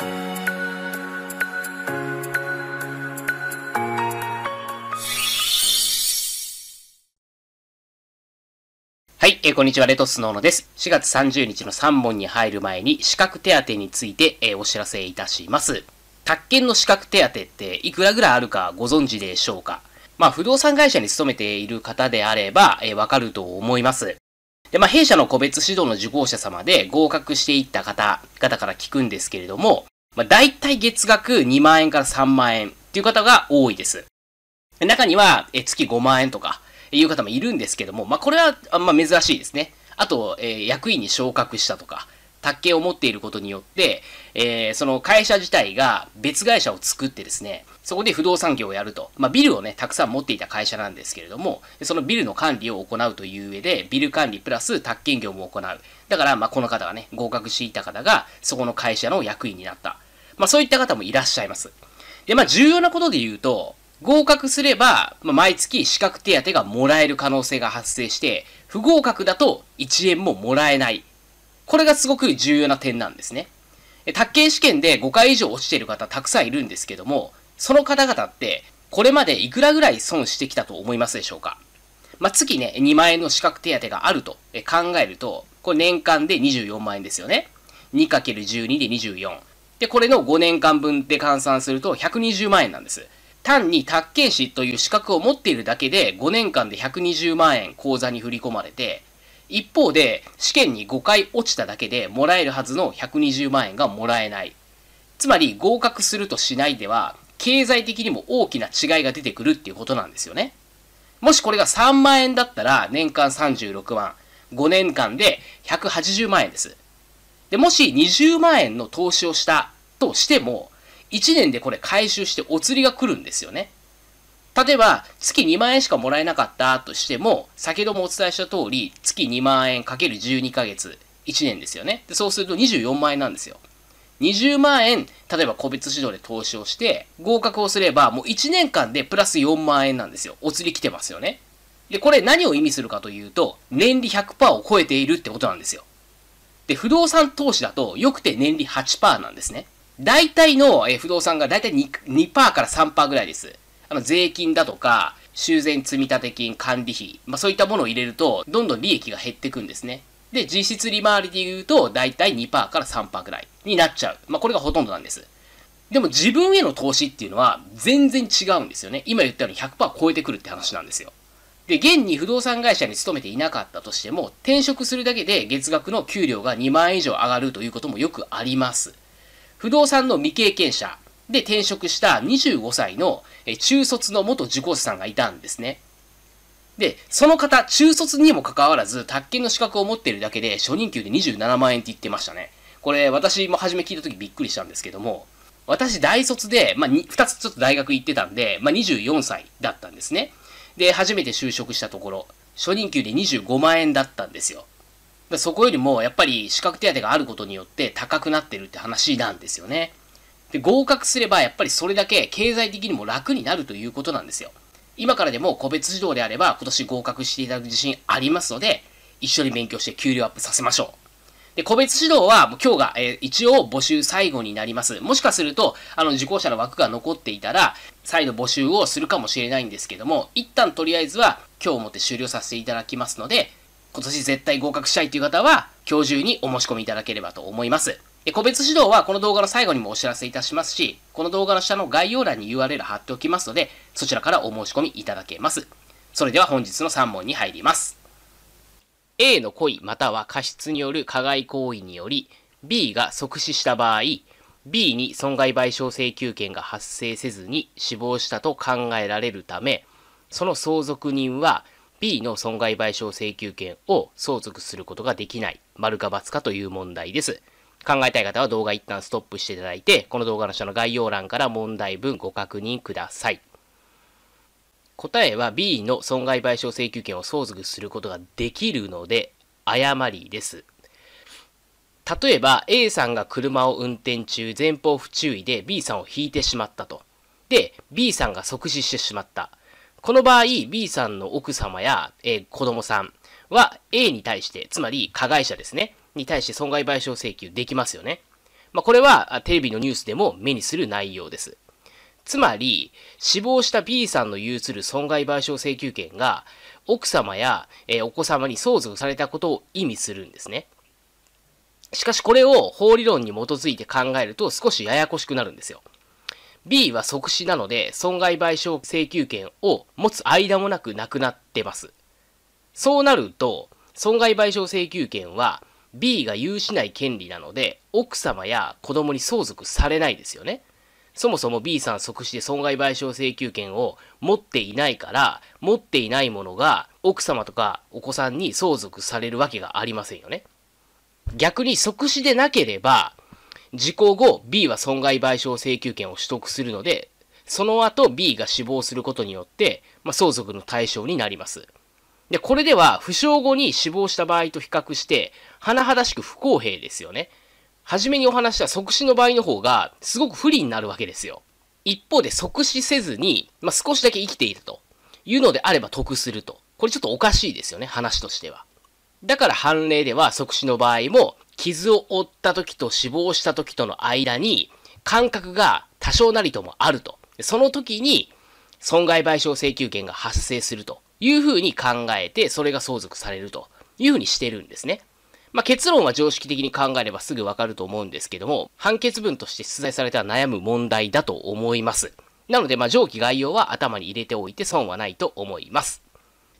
はい、えー、こんにちは、レトスノーノです。4月30日の3本に入る前に、資格手当について、えー、お知らせいたします。宅建の資格手当っていくらぐらいあるかご存知でしょうかまあ、不動産会社に勤めている方であれば、えー、わかると思います。で、まあ、弊社の個別指導の受講者様で合格していった方、方から聞くんですけれども、まあ、大体月額2万円から3万円っていう方が多いです。中には、え月5万円とか、いう方もいるんですけども、まあ、これはま珍しいですね。あと、えー、役員に昇格したとか、宅球を持っていることによって、えー、その会社自体が別会社を作ってですね、そこで不動産業をやると。まあ、ビルをね、たくさん持っていた会社なんですけれども、そのビルの管理を行うという上で、ビル管理プラス宅建業も行う。だから、まあ、この方がね、合格していた方が、そこの会社の役員になった。まあ、そういった方もいらっしゃいます。で、まあ、重要なことで言うと、合格すれば、まあ、毎月資格手当がもらえる可能性が発生して、不合格だと1円ももらえない。これがすごく重要な点なんですね。宅建試験で5回以上落ちている方たくさんいるんですけども、その方々って、これまでいくらぐらい損してきたと思いますでしょうかまあ、月ね、2万円の資格手当があると考えると、これ年間で24万円ですよね。2×12 で24。で、これの5年間分で換算すると120万円なんです。単に宅建士という資格を持っているだけで5年間で120万円口座に振り込まれて、一方で試験に5回落ちただけでもらえるはずの120万円がもらえない。つまり合格するとしないでは経済的にも大きな違いが出てくるっていうことなんですよね。もしこれが3万円だったら、年間36万、5年間で180万円です。で、もし20万円の投資をしたとしても、1年でこれ回収してお釣りが来るんですよね。例えば、月2万円しかもらえなかったとしても、先ほどもお伝えした通り、月2万円かける12ヶ月、1年ですよね。でそうすると24万円なんですよ。20万円、例えば個別指導で投資をして、合格をすれば、もう1年間でプラス4万円なんですよ。お釣り来てますよね。で、これ何を意味するかというと、年利100%を超えているってことなんですよ。で、不動産投資だと、よくて年利8%なんですね。大体の不動産が大体 2%, 2から3%ぐらいです。あの、税金だとか、修繕積立金管理費、まあ、そういったものを入れると、どんどん利益が減っていくんですね。で、実質利回りで言うと、だいたい2%から3%ぐらいになっちゃう。まあ、これがほとんどなんです。でも自分への投資っていうのは全然違うんですよね。今言ったように100%超えてくるって話なんですよ。で、現に不動産会社に勤めていなかったとしても、転職するだけで月額の給料が2万円以上上がるということもよくあります。不動産の未経験者で転職した25歳の中卒の元受講生さんがいたんですね。で、その方、中卒にもかかわらず、宅建の資格を持っているだけで、初任給で27万円って言ってましたね。これ、私も初め聞いた時びっくりしたんですけども、私、大卒で、まあ、2つちょっと大学行ってたんで、まあ、24歳だったんですね。で、初めて就職したところ、初任給で25万円だったんですよ。そこよりも、やっぱり資格手当があることによって高くなってるって話なんですよね。で、合格すれば、やっぱりそれだけ経済的にも楽になるということなんですよ。今からでも個別指導であれば、今年合格していただく自信ありますので、一緒に勉強して給料アップさせましょう。で、個別指導は、今日が、えー、一応募集最後になります。もしかすると、あの、受講者の枠が残っていたら、再度募集をするかもしれないんですけども、一旦とりあえずは、今日をもって終了させていただきますので、今年絶対合格したいという方は、今日中にお申し込みいただければと思います。個別指導はこの動画の最後にもお知らせいたしますし、この動画の下の概要欄に URL 貼っておきますので、そちらからお申し込みいただけます。それでは本日の3問に入ります。A の故意または過失による加害行為により、B が即死した場合、B に損害賠償請求権が発生せずに死亡したと考えられるため、その相続人は B の損害賠償請求権を相続することができない、丸か×かという問題です。考えたい方は動画一旦ストップしていただいて、この動画の下の概要欄から問題文ご確認ください。答えは B の損害賠償請求権を相続することができるので、誤りです。例えば A さんが車を運転中前方不注意で B さんを引いてしまったと。で、B さんが即死してしまった。この場合、B さんの奥様や、えー、子供さんは A に対して、つまり加害者ですね。に対して損害賠償請求できますよね。まあ、これはテレビのニュースでも目にする内容です。つまり、死亡した B さんの有する損害賠償請求権が、奥様や、えお子様に相続されたことを意味するんですね。しかしこれを法理論に基づいて考えると少しややこしくなるんですよ。B は即死なので、損害賠償請求権を持つ間もなくなくなってます。そうなると、損害賠償請求権は B が有しない権利なので、奥様や子供に相続されないですよね。そもそも B さん即死で損害賠償請求権を持っていないから、持っていないものが奥様とかお子さんに相続されるわけがありませんよね。逆に即死でなければ、事故後 B は損害賠償請求権を取得するので、その後 B が死亡することによって、まあ、相続の対象になります。で、これでは、負傷後に死亡した場合と比較して、甚だしく不公平ですよね。初めにお話した即死の場合の方が、すごく不利になるわけですよ。一方で即死せずに、まあ、少しだけ生きているというのであれば得すると。これちょっとおかしいですよね、話としては。だから判例では即死の場合も、傷を負った時と死亡した時との間に、感覚が多少なりともあると。その時に、損害賠償請求権が発生するというふうに考えて、それが相続されるというふうにしてるんですね。まあ、結論は常識的に考えればすぐわかると思うんですけども、判決文として出題されたら悩む問題だと思います。なので、まあ、上記概要は頭に入れておいて損はないと思います。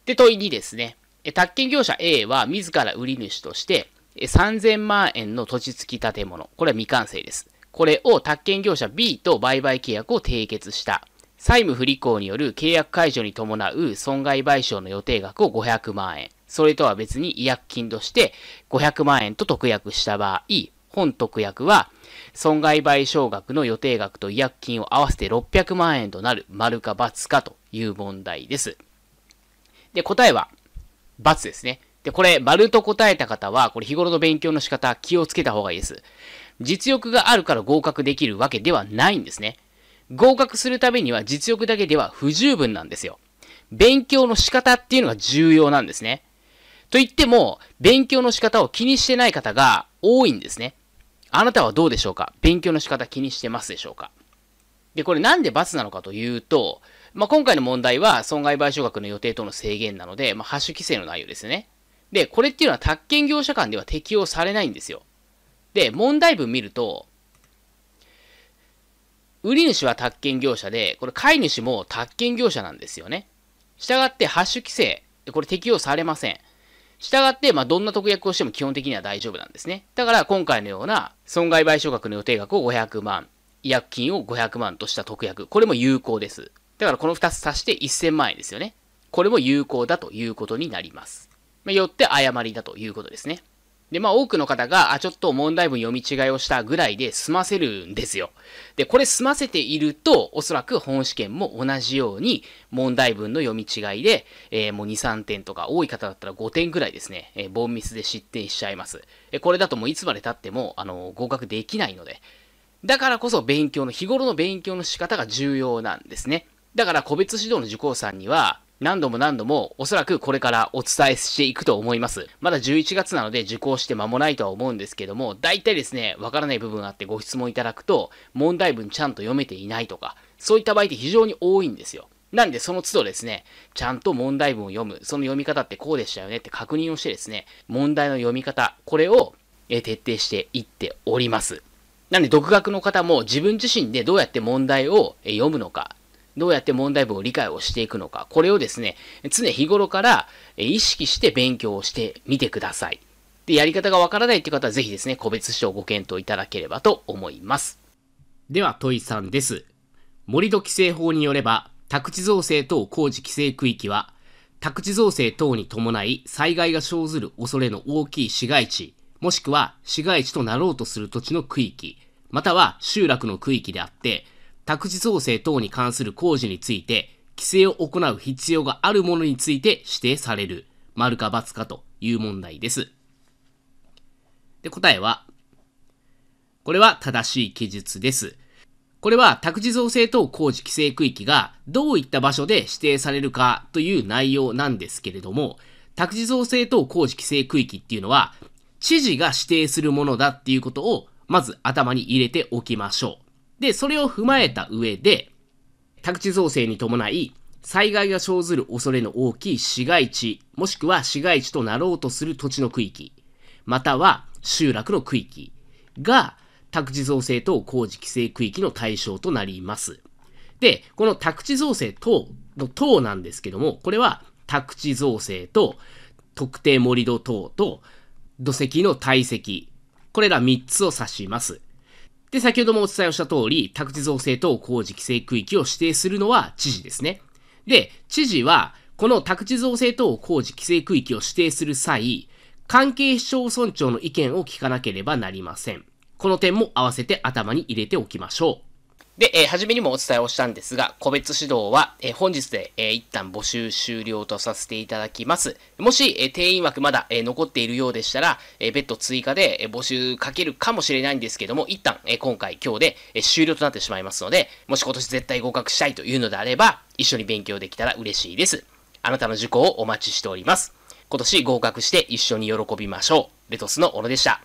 で、問いにですね、宅建業者 A は自ら売り主として、3000万円の土地付き建物、これは未完成です。これを宅建業者 B と売買契約を締結した。債務不履行による契約解除に伴う損害賠償の予定額を500万円。それとは別に違約金として500万円と特約した場合、本特約は損害賠償額の予定額と違約金を合わせて600万円となる丸か×かという問題です。で、答えは×ですね。で、これ、丸と答えた方は、これ日頃の勉強の仕方、気をつけた方がいいです。実力があるから合格できるわけではないんですね。合格するためには実力だけでは不十分なんですよ。勉強の仕方っていうのが重要なんですね。と言っても、勉強の仕方を気にしてない方が多いんですね。あなたはどうでしょうか勉強の仕方気にしてますでしょうかで、これなんで罰なのかというと、まあ、今回の問題は損害賠償額の予定等の制限なので、まあ、発種規制の内容ですね。で、これっていうのは宅建業者間では適用されないんですよ。で、問題文見ると、売り主は宅建業者で、これ買い主も宅建業者なんですよね。したがって発種規制、これ適用されません。したがって、まあ、どんな特約をしても基本的には大丈夫なんですね。だから、今回のような損害賠償額の予定額を500万、違約金を500万とした特約、これも有効です。だから、この2つ足して1000万円ですよね。これも有効だということになります。まあ、よって誤りだということですね。で、まあ多くの方が、あ、ちょっと問題文読み違いをしたぐらいで済ませるんですよ。で、これ済ませていると、おそらく本試験も同じように問題文の読み違いで、えー、もう2、3点とか多い方だったら5点ぐらいですね、えー、ボンミスで失点しちゃいます。えこれだともういつまで経っても、あの合格できないので。だからこそ勉強の、日頃の勉強の仕方が重要なんですね。だから個別指導の受講さんには、何度も何度もおそらくこれからお伝えしていくと思います。まだ11月なので受講して間もないとは思うんですけども、大体ですね、わからない部分があってご質問いただくと、問題文ちゃんと読めていないとか、そういった場合って非常に多いんですよ。なんでその都度ですね、ちゃんと問題文を読む、その読み方ってこうでしたよねって確認をしてですね、問題の読み方、これを徹底していっております。なんで、独学の方も自分自身でどうやって問題を読むのか、どうやって問題文を理解をしていくのか、これをですね、常日頃から意識して勉強をしてみてください。で、やり方がわからないという方はぜひですね、個別指導ご検討いただければと思います。では、問いさんです。盛土規制法によれば、宅地造成等工事規制区域は、宅地造成等に伴い災害が生ずる恐れの大きい市街地、もしくは市街地となろうとする土地の区域、または集落の区域であって、宅地造成等に関する工事について、規制を行う必要があるものについて指定される。丸か×かという問題です。で、答えは、これは正しい記述です。これは宅地造成等工事規制区域がどういった場所で指定されるかという内容なんですけれども、宅地造成等工事規制区域っていうのは、知事が指定するものだっていうことを、まず頭に入れておきましょう。で、それを踏まえた上で、宅地造成に伴い、災害が生ずる恐れの大きい市街地、もしくは市街地となろうとする土地の区域、または集落の区域が、宅地造成等工事規制区域の対象となります。で、この宅地造成等の等なんですけども、これは宅地造成と特定盛土等と土石の堆積、これら3つを指します。で、先ほどもお伝えをした通り、宅地造成等工事規制区域を指定するのは知事ですね。で、知事は、この宅地造成等工事規制区域を指定する際、関係市町村長の意見を聞かなければなりません。この点も合わせて頭に入れておきましょう。で、えー、初めにもお伝えをしたんですが、個別指導は、えー、本日で、えー、一旦募集終了とさせていただきます。もし、え定員枠まだ、え残っているようでしたら、え別途追加で、え募集かけるかもしれないんですけども、一旦、え今回今日で、え終了となってしまいますので、もし今年絶対合格したいというのであれば、一緒に勉強できたら嬉しいです。あなたの受講をお待ちしております。今年合格して一緒に喜びましょう。レトスの小野でした。